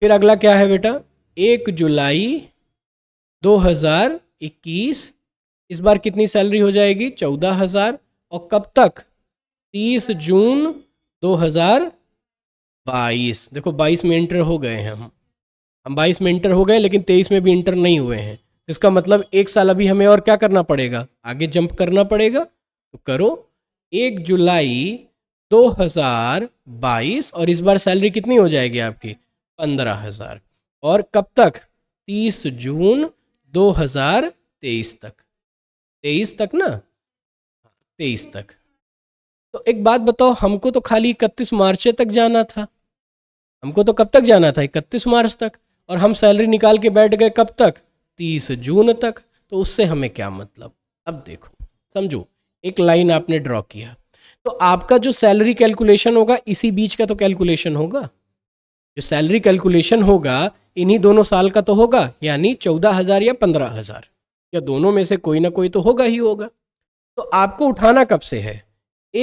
फिर अगला क्या है बेटा एक जुलाई हजार इक्कीस इस बार कितनी सैलरी हो जाएगी चौदह हजार और कब तक तीस जून दो हजार बाईस देखो बाईस में इंटर हो गए हैं हम हम बाईस में इंटर हो गए लेकिन तेईस में भी इंटर नहीं हुए हैं तो इसका मतलब एक साल अभी हमें और क्या करना पड़ेगा आगे जंप करना पड़ेगा तो करो एक जुलाई 2022 और इस बार सैलरी कितनी हो जाएगी आपकी पंद्रह हजार और कब तक 30 जून 2023 तक तेईस तक ना तेईस तक तो एक बात बताओ हमको तो खाली इकतीस मार्च तक जाना था हमको तो कब तक जाना था इकतीस मार्च तक और हम सैलरी निकाल के बैठ गए कब तक तीस जून तक तो उससे हमें क्या मतलब अब देखो समझो एक लाइन आपने ड्रॉ किया तो आपका जो सैलरी कैलकुलेशन होगा इसी बीच का तो कैलकुलेशन होगा जो सैलरी कैलकुलेशन होगा इन्हीं दोनों साल का तो होगा यानी चौदह हजार या पंद्रह हजार या दोनों में से कोई ना कोई तो होगा ही होगा तो आपको उठाना कब से है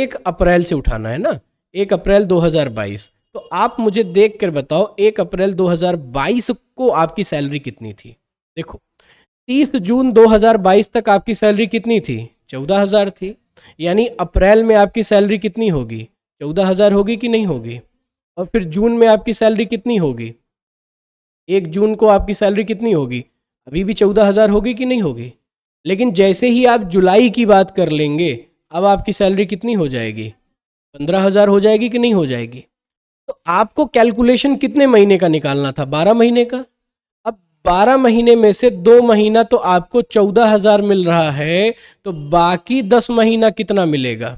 एक अप्रैल से उठाना है ना एक अप्रैल 2022 तो आप मुझे देख कर बताओ एक अप्रैल 2022 को आपकी सैलरी कितनी थी देखो 30 जून 2022 तक आपकी सैलरी कितनी थी चौदह हजार थी यानी अप्रैल में आपकी सैलरी कितनी होगी चौदह हजार होगी कि नहीं होगी और फिर जून में आपकी सैलरी कितनी होगी एक जून को आपकी सैलरी कितनी होगी अभी भी चौदह हज़ार होगी कि नहीं होगी लेकिन जैसे ही आप जुलाई की बात कर लेंगे अब आपकी सैलरी कितनी हो जाएगी पंद्रह हज़ार हो जाएगी कि नहीं हो जाएगी तो आपको कैलकुलेशन कितने महीने का निकालना था बारह महीने का अब बारह महीने में से दो महीना तो आपको चौदह हज़ार मिल रहा है तो बाकी दस महीना कितना मिलेगा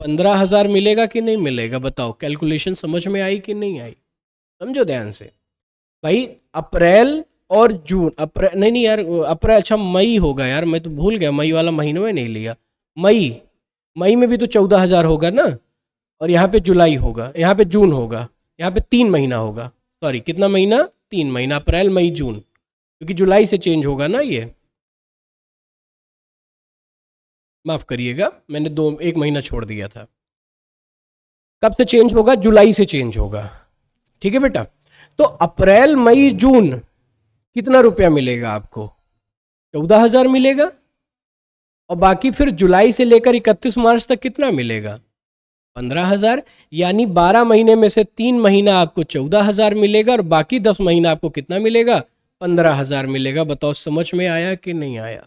पंद्रह हज़ार मिलेगा कि नहीं मिलेगा बताओ कैलकुलेशन समझ में आई कि नहीं आई समझो ध्यान से भाई अप्रैल और जून अप्रैल नहीं नहीं यार अप्रैल अच्छा मई होगा यार मैं तो भूल गया मई वाला महीनों में नहीं लिया मई मई में भी तो चौदह हज़ार होगा ना और यहाँ पे जुलाई होगा यहाँ पे जून होगा यहाँ पे तीन महीना होगा सॉरी कितना महीना तीन महीना अप्रैल मई जून क्योंकि जुलाई से चेंज होगा ना ये माफ़ करिएगा मैंने दो एक महीना छोड़ दिया था कब से चेंज होगा जुलाई से चेंज होगा ठीक है बेटा तो अप्रैल मई जून कितना रुपया मिलेगा आपको चौदह हजार मिलेगा और बाकी फिर जुलाई से लेकर इकतीस मार्च तक कितना मिलेगा पंद्रह हजार यानी बारह महीने में से तीन महीना आपको चौदह हजार मिलेगा और बाकी दस महीना आपको कितना मिलेगा पंद्रह हजार मिलेगा बताओ समझ में आया कि नहीं आया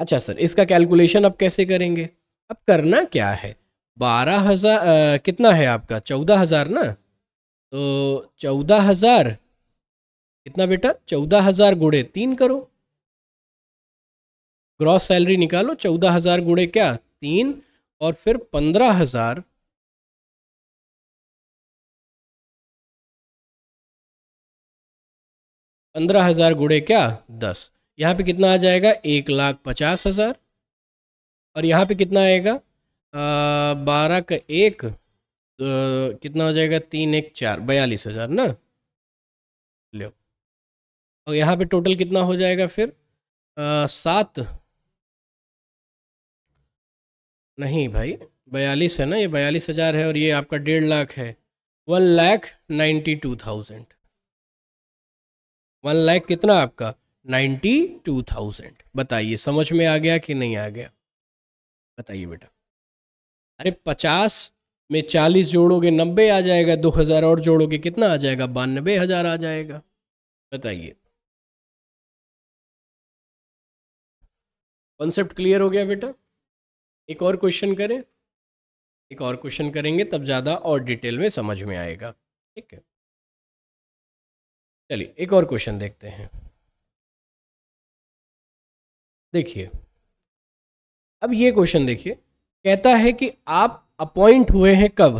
अच्छा सर इसका कैलकुलेशन आप कैसे करेंगे अब करना क्या है बारह हजार कितना है आपका चौदह हजार ना तो चौदह हजार कितना बेटा चौदह हजार गुड़े तीन करो ग्रॉस सैलरी निकालो चौदह हजार गुड़े क्या तीन और फिर पंद्रह हजार पंद्रह हजार गुड़े क्या दस यहाँ पे कितना आ जाएगा एक लाख पचास हजार और यहाँ पे कितना आएगा बारह का एक तो कितना हो जाएगा तीन एक चार बयालीस हज़ार ना लो और यहाँ पे टोटल कितना हो जाएगा फिर सात नहीं भाई बयालीस है ना ये बयालीस हज़ार है और ये आपका डेढ़ लाख है one lakh ninety two thousand one lakh कितना आपका नाइन्टी टू थाउजेंड बताइए समझ में आ गया कि नहीं आ गया बताइए बेटा अरे पचास में चालीस जोड़ोगे नब्बे आ जाएगा दो हज़ार और जोड़ोगे कितना आ जाएगा बानबे हज़ार आ जाएगा बताइए कॉन्सेप्ट क्लियर हो गया बेटा एक और क्वेश्चन करें एक और क्वेश्चन करेंगे तब ज़्यादा और डिटेल में समझ में आएगा ठीक है चलिए एक और क्वेश्चन देखते हैं देखिए अब ये क्वेश्चन देखिए कहता है कि आप अपॉइंट हुए हैं कब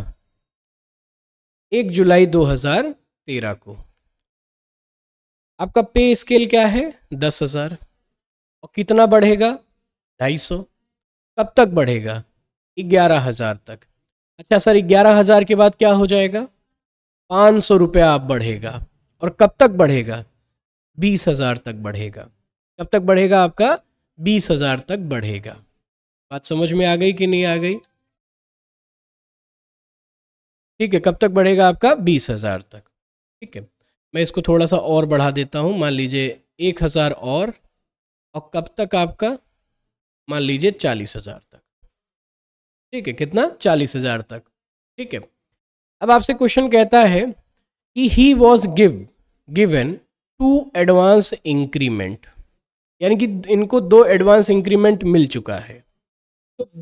एक जुलाई 2013 को आपका पे स्केल क्या है दस हजार और कितना बढ़ेगा ढाई सौ कब तक बढ़ेगा ग्यारह हजार तक अच्छा सर ग्यारह हजार के बाद क्या हो जाएगा पाँच सौ रुपया आप बढ़ेगा और कब तक बढ़ेगा बीस हजार तक बढ़ेगा कब तक बढ़ेगा आपका बीस हजार तक बढ़ेगा बात समझ में आ गई कि नहीं आ गई ठीक है कब तक बढ़ेगा आपका बीस हज़ार तक ठीक है मैं इसको थोड़ा सा और बढ़ा देता हूँ मान लीजिए एक हज़ार और और कब तक आपका मान लीजिए चालीस हज़ार तक ठीक है कितना चालीस हज़ार तक ठीक है अब आपसे क्वेश्चन कहता है कि he was give given to advance increment यानी कि इनको दो एडवांस इंक्रीमेंट मिल चुका है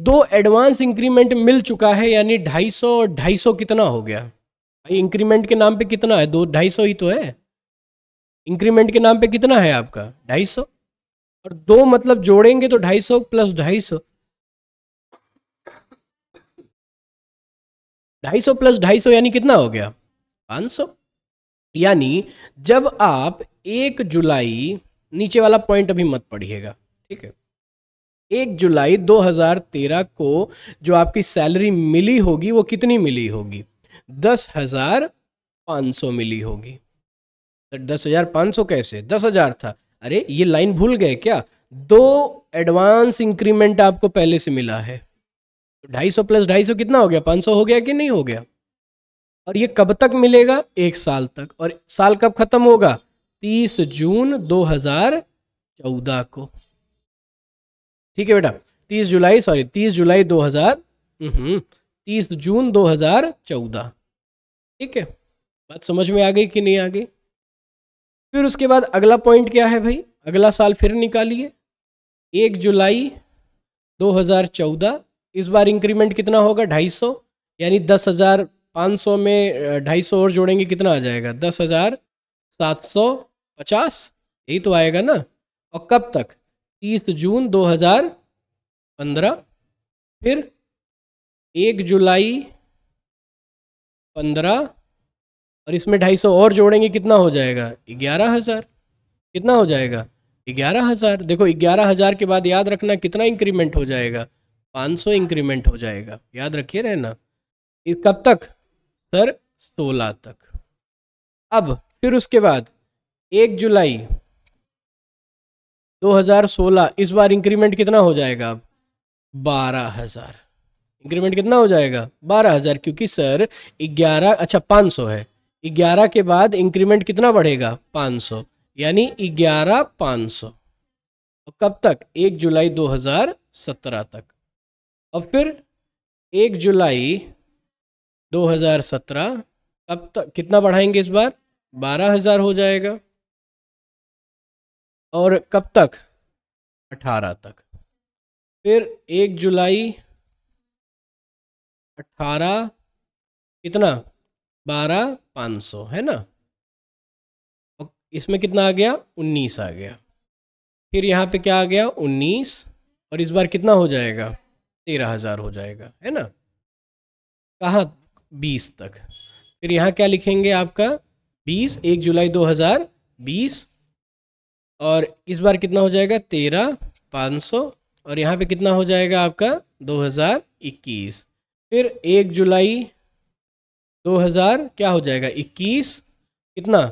दो एडवांस इंक्रीमेंट मिल चुका है यानी 250 और 250 कितना हो गया भाई इंक्रीमेंट के नाम पे कितना है दो 250 ही तो है इंक्रीमेंट के नाम पे कितना है आपका 250 और दो मतलब जोड़ेंगे तो 250 प्लस 250 250 प्लस 250 यानी कितना हो गया 500 यानी जब आप एक जुलाई नीचे वाला पॉइंट अभी मत पढ़िएगा ठीक है एक जुलाई 2013 को जो आपकी सैलरी मिली होगी वो कितनी मिली होगी दस हजार पाँच सौ मिली होगी तो दस हजार पाँच सौ कैसे दस हजार था अरे ये लाइन भूल गए क्या दो एडवांस इंक्रीमेंट आपको पहले से मिला है तो ढाई सौ प्लस ढाई सौ कितना हो गया पाँच सौ हो गया कि नहीं हो गया और ये कब तक मिलेगा एक साल तक और साल कब खत्म होगा तीस जून दो हजार चौदह को ठीक है बेटा तीस जुलाई सॉरी तीस जुलाई दो हज़ार हम्म, तीस जून दो हज़ार चौदह ठीक है बात समझ में आ गई कि नहीं आ गई फिर उसके बाद अगला पॉइंट क्या है भाई अगला साल फिर निकालिए एक जुलाई 2014 इस बार इंक्रीमेंट कितना होगा 250 यानी दस हज़ार पाँच सौ में ढाई सौ और जोड़ेंगे कितना आ जाएगा दस हज़ार सात सौ पचास यही तो आएगा ना और कब तक तीस जून 2015 फिर एक जुलाई 15 और इसमें 250 और जोड़ेंगे कितना हो जाएगा ग्यारह हज़ार कितना हो जाएगा ग्यारह हज़ार देखो ग्यारह हज़ार के बाद याद रखना कितना इंक्रीमेंट हो जाएगा 500 इंक्रीमेंट हो जाएगा याद रखिए रहना कब तक सर 16 तक अब फिर उसके बाद एक जुलाई 2016 इस बार इंक्रीमेंट कितना हो जाएगा बारह हज़ार इंक्रीमेंट कितना हो जाएगा बारह हज़ार क्योंकि सर ग्यारह अच्छा पाँच सौ है ग्यारह के बाद इंक्रीमेंट कितना बढ़ेगा पाँच सौ यानी ग्यारह पाँच सौ कब तक एक जुलाई 2017 तक और फिर एक जुलाई 2017 कब तक कितना बढ़ाएंगे इस बार बारह हज़ार हो जाएगा और कब तक अठारह तक फिर एक जुलाई अठारह कितना बारह पाँच सौ है ना और इसमें कितना आ गया उन्नीस आ गया फिर यहाँ पे क्या आ गया उन्नीस और इस बार कितना हो जाएगा तेरह हज़ार हो जाएगा है ना कहाँ बीस तक फिर यहाँ क्या लिखेंगे आपका बीस एक जुलाई दो हज़ार बीस और इस बार कितना हो जाएगा तेरह पाँच सौ और यहाँ पे कितना हो जाएगा आपका 2021 फिर एक जुलाई 2000 क्या हो जाएगा 21 कितना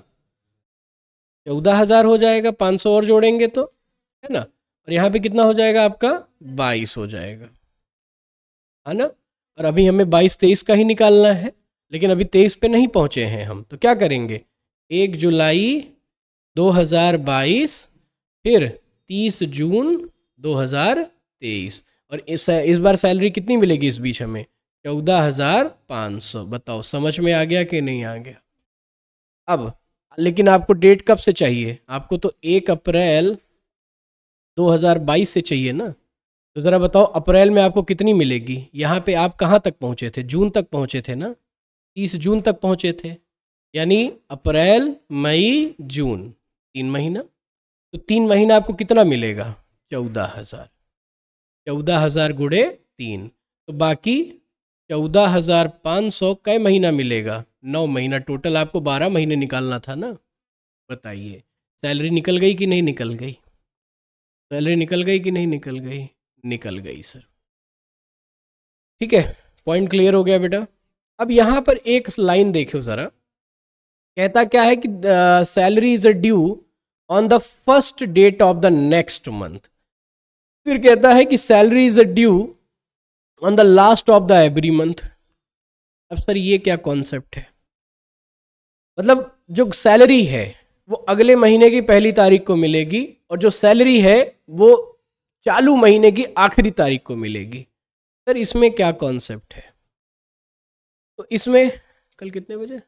चौदह हज़ार हो जाएगा 500 और जोड़ेंगे तो है ना और यहाँ पे कितना हो जाएगा आपका 22 हो जाएगा है ना और अभी हमें 22 23 का ही निकालना है लेकिन अभी 23 पे नहीं पहुँचे हैं हम तो क्या करेंगे एक जुलाई 2022 फिर 30 जून 2023 और इस इस बार सैलरी कितनी मिलेगी इस बीच हमें चौदह हज़ार पाँच सौ बताओ समझ में आ गया कि नहीं आ गया अब लेकिन आपको डेट कब से चाहिए आपको तो एक अप्रैल 2022 से चाहिए ना तो ज़रा बताओ अप्रैल में आपको कितनी मिलेगी यहाँ पे आप कहाँ तक पहुँचे थे जून तक पहुँचे थे ना तीस जून तक पहुँचे थे यानी अप्रैल मई जून तीन महीना तो तीन महीना आपको कितना मिलेगा चौदह हज़ार चौदह हज़ार गुड़े तीन तो बाकी चौदह हज़ार पाँच सौ कै महीना मिलेगा नौ महीना टोटल आपको बारह महीने निकालना था ना बताइए सैलरी निकल गई कि नहीं निकल गई सैलरी निकल गई कि नहीं निकल गई निकल गई सर ठीक है पॉइंट क्लियर हो गया बेटा अब यहाँ पर एक लाइन देखो ज़रा कहता क्या है कि salary is a due on the first date of the next month फिर कहता है कि salary is a due on the last of the every month अब सर ये क्या कॉन्सेप्ट है मतलब जो सैलरी है वो अगले महीने की पहली तारीख को मिलेगी और जो सैलरी है वो चालू महीने की आखिरी तारीख को मिलेगी सर इसमें क्या कॉन्सेप्ट है तो इसमें कल कितने बजे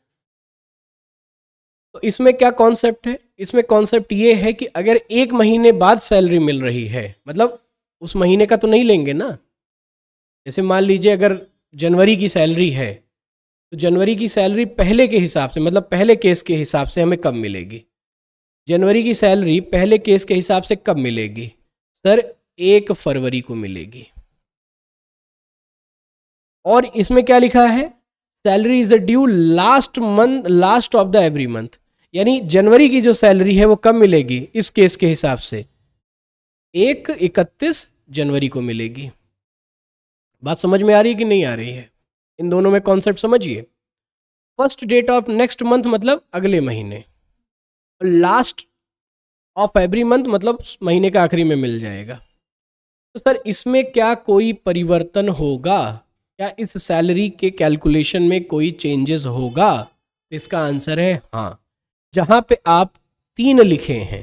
तो इसमें क्या कॉन्सेप्ट है इसमें कॉन्सेप्ट ये है कि अगर एक महीने बाद सैलरी मिल रही है मतलब उस महीने का तो नहीं लेंगे ना जैसे मान लीजिए अगर जनवरी की सैलरी है तो जनवरी की सैलरी पहले के हिसाब से मतलब पहले केस के हिसाब से हमें कब मिलेगी जनवरी की सैलरी पहले केस के हिसाब से कब मिलेगी सर एक फरवरी को मिलेगी और इसमें क्या लिखा है salary is a due last month last of the every month यानी जनवरी की जो सैलरी है वो कब मिलेगी इस केस के हिसाब से एक इकतीस जनवरी को मिलेगी बात समझ में आ रही है कि नहीं आ रही है इन दोनों में कॉन्सेप्ट समझिए first date of next month मतलब अगले महीने और लास्ट ऑफ एवरी मंथ मतलब महीने के आखिरी में मिल जाएगा तो सर इसमें क्या कोई परिवर्तन होगा क्या इस सैलरी के कैलकुलेशन में कोई चेंजेस होगा तो इसका आंसर है हाँ जहां पे आप तीन लिखे हैं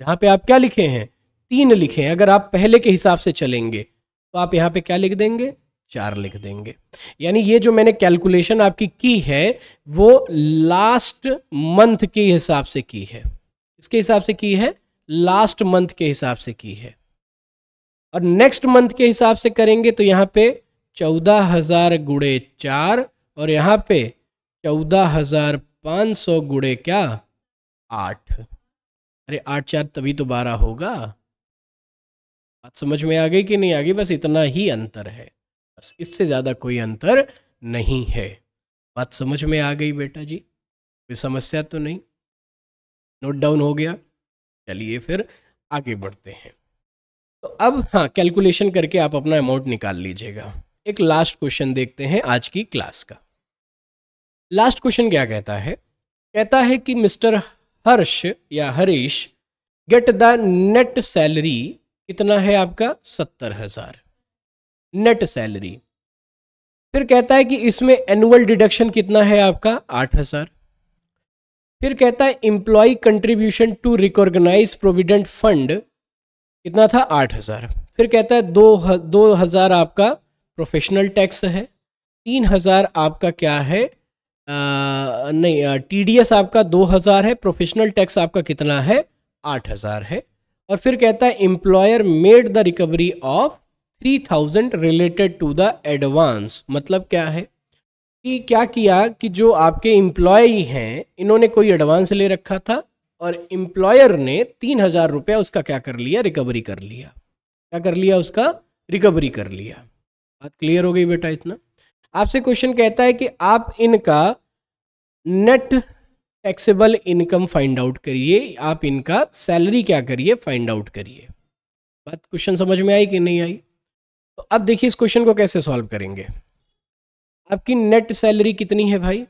जहां पे आप क्या लिखे हैं तीन लिखे हैं अगर आप पहले के हिसाब से चलेंगे तो आप यहाँ पे क्या लिख देंगे चार लिख देंगे यानी ये जो मैंने कैलकुलेशन आपकी की है वो लास्ट मंथ के हिसाब से की है इसके हिसाब से की है लास्ट मंथ के हिसाब से की है और नेक्स्ट मंथ के हिसाब से करेंगे तो यहाँ पे चौदह हजार गुड़े चार और यहाँ पे चौदह हजार पाँच सौ गुड़े क्या आठ अरे आठ चार तभी तो बारह होगा बात समझ में आ गई कि नहीं आ गई बस इतना ही अंतर है बस इससे ज़्यादा कोई अंतर नहीं है बात समझ में आ गई बेटा जी कोई समस्या तो नहीं नोट डाउन हो गया चलिए फिर आगे बढ़ते हैं तो अब हाँ कैलकुलेशन करके आप अपना अमाउंट निकाल लीजिएगा एक लास्ट क्वेश्चन देखते हैं आज की क्लास का लास्ट क्वेश्चन क्या कहता है कहता है कि मिस्टर हर्ष या Harish get the net salary कितना है आपका सत्तर हजार नेट सैलरी फिर कहता है कि इसमें एनुअल डिडक्शन कितना है आपका आठ हजार फिर कहता है employ contribution to recognise provident fund कितना था आठ हज़ार फिर कहता है दो दो हज़ार आपका प्रोफेशनल टैक्स है तीन हज़ार आपका क्या है नहीं टीडीएस आपका 2000 है प्रोफेशनल टैक्स आपका कितना है 8000 है और फिर कहता है employer made the recovery of 3000 related to the advance मतलब क्या है कि क्या किया कि जो आपके एम्प्लॉय हैं इन्होंने कोई एडवांस ले रखा था और एम्प्लॉयर ने तीन हज़ार रुपया उसका क्या कर लिया रिकवरी कर लिया क्या कर लिया उसका रिकवरी कर लिया बात क्लियर हो गई बेटा इतना आपसे क्वेश्चन कहता है कि आप इनका net taxable income find out करिए आप इनका सैलरी क्या करिए फाइंड आउट करिए बात क्वेश्चन समझ में आई कि नहीं आई तो अब देखिए इस क्वेश्चन को कैसे सॉल्व करेंगे आपकी नेट सैलरी कितनी है भाई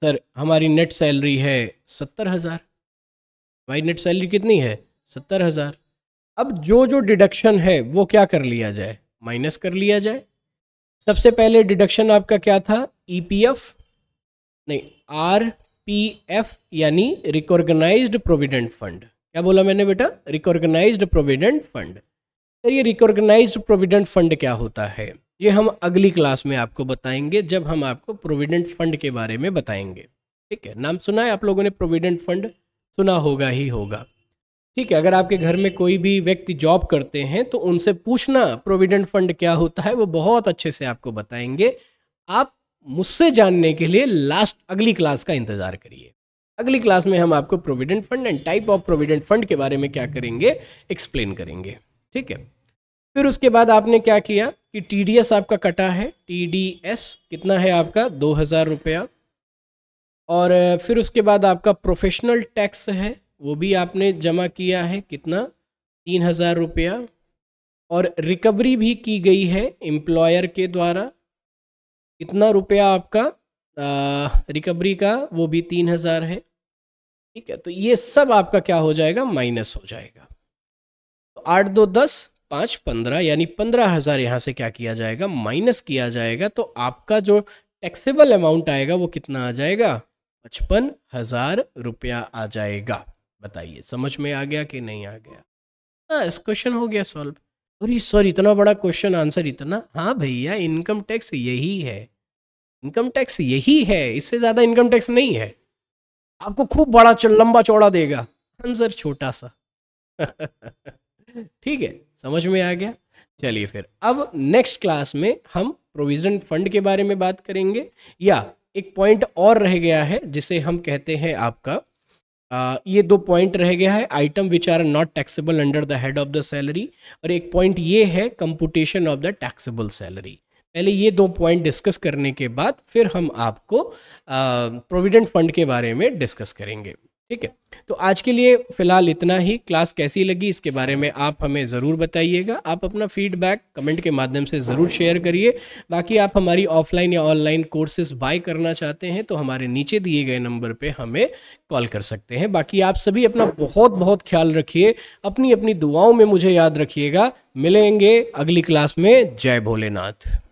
सर हमारी नेट सैलरी है सत्तर हज़ार भाई नेट सैलरी कितनी है सत्तर हज़ार अब जो जो डिडक्शन है वो क्या कर लिया जाए माइनस कर लिया जाए सबसे पहले डिडक्शन आपका क्या था ईपीएफ e नहीं आर पी एफ यानी रिकॉर्गनाइज्ड प्रोविडेंट फंड क्या बोला मैंने बेटा रिकॉर्गनाइज्ड प्रोविडेंट फंड सर ये रिकॉर्गनाइज्ड प्रोविडेंट फंड क्या होता है ये हम अगली क्लास में आपको बताएंगे जब हम आपको प्रोविडेंट फंड के बारे में बताएंगे ठीक है नाम सुना है आप लोगों ने प्रोविडेंट फंड सुना होगा ही होगा ठीक है अगर आपके घर में कोई भी व्यक्ति जॉब करते हैं तो उनसे पूछना प्रोविडेंट फंड क्या होता है वो बहुत अच्छे से आपको बताएंगे आप मुझसे जानने के लिए लास्ट अगली क्लास का इंतज़ार करिए अगली क्लास में हम आपको provident fund and type of provident fund के बारे में क्या करेंगे एक्सप्लेन करेंगे ठीक है फिर उसके बाद आपने क्या किया कि टी आपका कटा है टी कितना है आपका दो हज़ार रुपया और फिर उसके बाद आपका प्रोफेशनल टैक्स है वो भी आपने जमा किया है कितना तीन हज़ार रुपया और रिकवरी भी की गई है एम्प्लॉयर के द्वारा कितना रुपया आपका रिकवरी का वो भी तीन हज़ार है ठीक है तो ये सब आपका क्या हो जाएगा माइनस हो जाएगा तो आठ दो दस पाँच पंद्रह यानी पंद्रह हज़ार यहाँ से क्या किया जाएगा माइनस किया जाएगा तो आपका जो टैक्सेबल अमाउंट आएगा वो कितना आ जाएगा पचपन हज़ार रुपया आ जाएगा बताइए समझ में आ गया कि नहीं आ गया हाँ क्वेश्चन हो गया सॉल्व अरे सर इतना बड़ा क्वेश्चन आंसर इतना हाँ भैया इनकम टैक्स यही है इनकम टैक्स यही है इससे ज़्यादा इनकम टैक्स नहीं है आपको खूब बड़ा लंबा चौड़ा देगा आंसर छोटा सा ठीक है समझ में आ गया चलिए फिर अब नेक्स्ट क्लास में हम प्रोविजन फंड के बारे में बात करेंगे या एक पॉइंट और रह गया है जिसे हम कहते हैं आपका ये दो पॉइंट रह गया है item which are not taxable under the head of the salary और एक पॉइंट ये है computation of the taxable salary पहले ये दो पॉइंट डिस्कस करने के बाद फिर हम आपको प्रोविडेंट फंड के बारे में डिस्कस करेंगे ठीक है तो आज के लिए फ़िलहाल इतना ही क्लास कैसी लगी इसके बारे में आप हमें ज़रूर बताइएगा आप अपना फीडबैक कमेंट के माध्यम से ज़रूर शेयर करिए बाकी आप हमारी ऑफलाइन या ऑनलाइन कोर्सेज बाय करना चाहते हैं तो हमारे नीचे दिए गए नंबर पे हमें कॉल कर सकते हैं बाकी आप सभी अपना बहुत बहुत ख्याल रखिए अपनी अपनी दुआओं में मुझे याद रखिएगा मिलेंगे अगली क्लास में जय भोलेनाथ